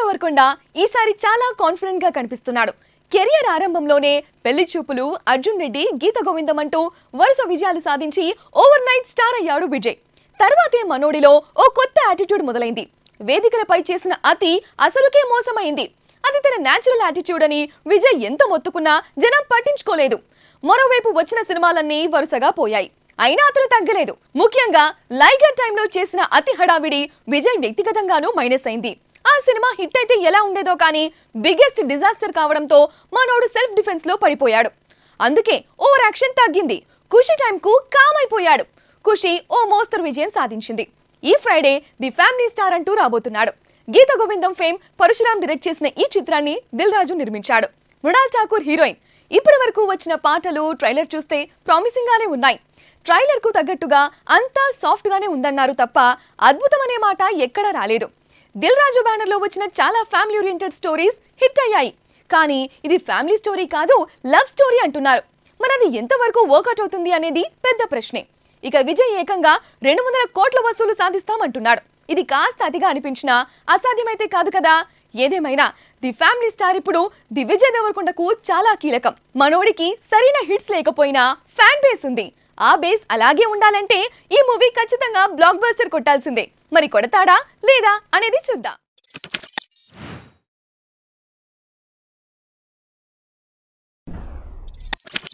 దేవరకొండ ఈసారి చాలా కాన్ఫిడెంట్ గా కనిపిస్తున్నాడు కెరియర్ ఆరంభంలోనే పెళ్లి చూపులు అర్జున్ రెడ్డి గీత గోవిందం అంటూ వరుస విజయాలు సాధించి ఓవర్ నైట్ స్టార్ అయ్యాడు విజయ్ తర్వాతే మనోడిలో ఓ కొత్త యాటిట్యూడ్ మొదలైంది వేదికలపై చేసిన అతి అసలుకే మోసమైంది అది తన న్యాచురల్ యాటిట్యూడ్ అని విజయ్ ఎంత మొత్తుకున్నా జనం పట్టించుకోలేదు మరోవైపు వచ్చిన సినిమాలన్నీ వరుసగా పోయాయి అయినా అతను తగ్గలేదు ముఖ్యంగా లైగర్ టైంలో చేసిన అతి హడావిడి విజయ్ వ్యక్తిగతంగానూ మైనస్ అయింది ఆ సినిమా హిట్ అయితే ఎలా ఉండేదో కానీ బిగ్గెస్ట్ డిజాస్టర్ కావడంతో మనోడు సెల్ఫ్ డిఫెన్స్ లో పడిపోయాడు అందుకే ఓవర్ యాక్షన్ తగ్గింది ఖుషి టైంకు కామ్ అయిపోయాడు ఖుషి ఓ మోస్తరు విజయం సాధించింది ఈ ఫ్రైడే ది ఫ్యామిలీ స్టార్ అంటూ రాబోతున్నాడు గీత గోవిందం ఫేమ్ పరశురామ్ డైరెక్ట్ చేసిన ఈ చిత్రాన్ని దిల్ రాజు నిర్మించాడు మృణాల్ ఠాకూర్ హీరోయిన్ ఇప్పటి వరకు వచ్చిన పాటలు ట్రైలర్ చూస్తే ప్రామిసింగ్ గానే ఉన్నాయి ట్రైలర్ కు తగ్గట్టుగా అంతా సాఫ్ట్ గానే ఉందన్నారు తప్ప అద్భుతమనే మాట ఎక్కడా రాలేదు దిల్ రాజు బ్యానర్లో వచ్చిన చాలా ఫ్యామిలీ ఓరియంటెడ్ స్టోరీస్ హిట్ అయ్యాయి కానీ ఇది ఫ్యామిలీ స్టోరీ కాదు లవ్ స్టోరీ అంటున్నారు మరి అది ఎంతవరకు వర్కౌట్ అవుతుంది అనేది పెద్ద ప్రశ్నే ఇక విజయ్ ఏకంగా రెండు వందల కోట్ల వసూలు సాధిస్తామంటున్నాడు ఇది కాస్త అతిగా అనిపించినా అసాధ్యమైతే కాదు కదా ఏదేమైనా ది ఫ్యామిలీ స్టార్ ఇప్పుడు ది విజయ్ దేవరకొండకు చాలా కీలకం మనోడికి సరైన హిట్స్ లేకపోయినా ఫ్యాన్ బేస్ ఉంది ఆ బేస్ అలాగే ఉండాలంటే ఈ మూవీ ఖచ్చితంగా బ్లాక్ బస్టర్ కొట్టాల్సిందే మరి కొడతాడా లేదా అనేది చూద్దాం